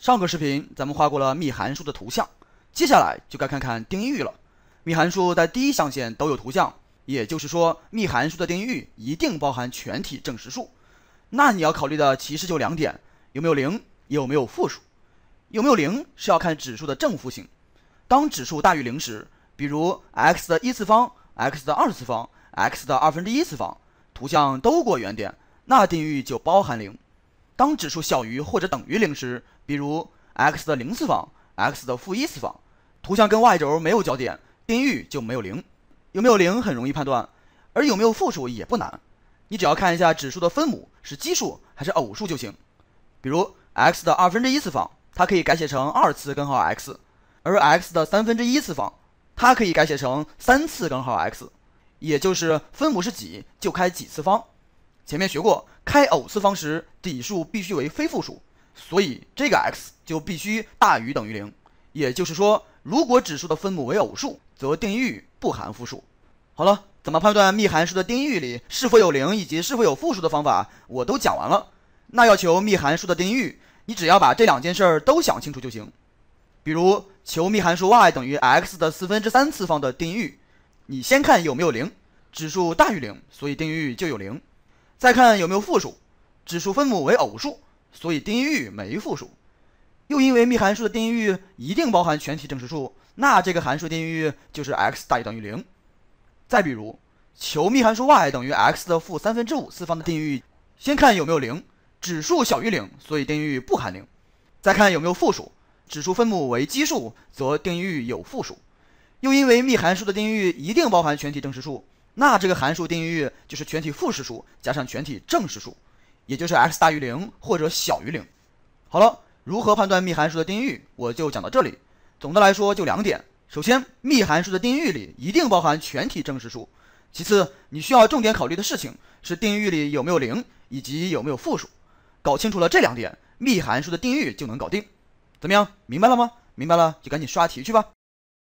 上个视频咱们画过了幂函数的图像，接下来就该看看定义域了。幂函数在第一象限都有图像，也就是说幂函数的定义域一定包含全体正实数。那你要考虑的其实就两点：有没有零，有没有负数。有没有零是要看指数的正负性。当指数大于零时，比如 x 的一次方、x 的二次方、x 的二分之一次方，图像都过原点，那定义域就包含零。当指数小于或者等于零时，比如 x 的零次方、x 的负一次方，图像跟 y 轴没有交点，定义域就没有零。有没有零很容易判断，而有没有负数也不难，你只要看一下指数的分母是奇数还是偶数就行。比如 x 的二分之一次方，它可以改写成二次根号 x；而 x 的三分之一次方，它可以改写成三次根号 x，也就是分母是几就开几次方。前面学过，开偶次方时底数必须为非负数。所以这个 x 就必须大于等于零，也就是说，如果指数的分母为偶数，则定义域不含负数。好了，怎么判断幂函数的定义域里是否有零以及是否有负数的方法，我都讲完了。那要求幂函数的定义域，你只要把这两件事儿都想清楚就行。比如求幂函数 y 等于 x 的四分之三次方的定义域，你先看有没有零，指数大于零，所以定义域就有零；再看有没有负数，指数分母为偶数。所以定义域没负数，又因为幂函数的定义域一定包含全体正实数，那这个函数定义域就是 x 大于等于零。再比如，求幂函数 y 等于 x 的负三分之五次方的定义域，先看有没有零，指数小于零，所以定义域不含零；再看有没有负数，指数分母为奇数，则定义域有负数，又因为幂函数的定义域一定包含全体正实数，那这个函数定义域就是全体负实数加上全体正实数。也就是 x 大于零或者小于零。好了，如何判断幂函数的定义域，我就讲到这里。总的来说就两点：首先，幂函数的定义域里一定包含全体正实数；其次，你需要重点考虑的事情是定义域里有没有零以及有没有负数。搞清楚了这两点，幂函数的定义域就能搞定。怎么样，明白了吗？明白了就赶紧刷题去吧。